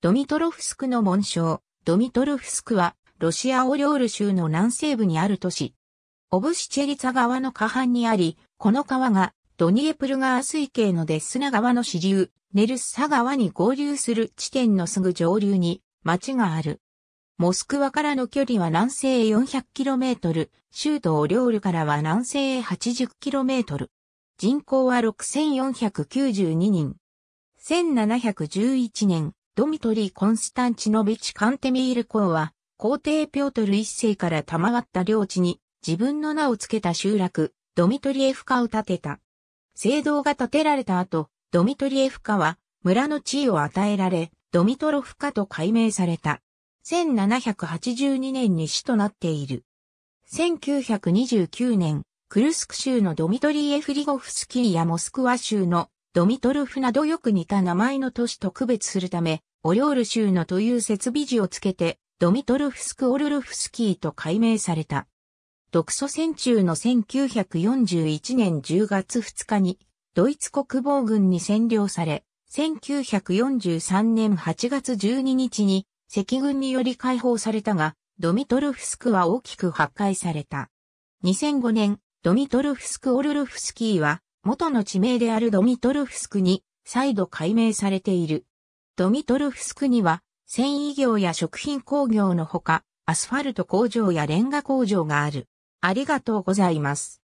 ドミトロフスクの紋章、ドミトロフスクは、ロシアオリオール州の南西部にある都市。オブシチェリツァ川の下半にあり、この川が、ドニエプル川水系のデスナ川の支流、ネルスサ川に合流する地点のすぐ上流に、町がある。モスクワからの距離は南西 400km、州都オリオールからは南西 80km。人口は6492人。1711年、ドミトリー・コンスタンチノビチ・カンテミール公は、皇帝ピョートル一世から賜った領地に、自分の名を付けた集落、ドミトリエフカを建てた。聖堂が建てられた後、ドミトリエフカは、村の地位を与えられ、ドミトロフカと改名された。1782年に市となっている。1929年、クルスク州のドミトリー・エフリゴフスキーやモスクワ州のドミトルフなどよく似た名前の都市と区別するため、オリョール州のという設備字をつけて、ドミトルフスク・オルルフスキーと改名された。独ソ戦中の1941年10月2日に、ドイツ国防軍に占領され、1943年8月12日に、赤軍により解放されたが、ドミトルフスクは大きく破壊された。2005年、ドミトルフスク・オルルフスキーは、元の地名であるドミトルフスクに、再度改名されている。ドミトルフスクには、繊維業や食品工業のほか、アスファルト工場やレンガ工場がある。ありがとうございます。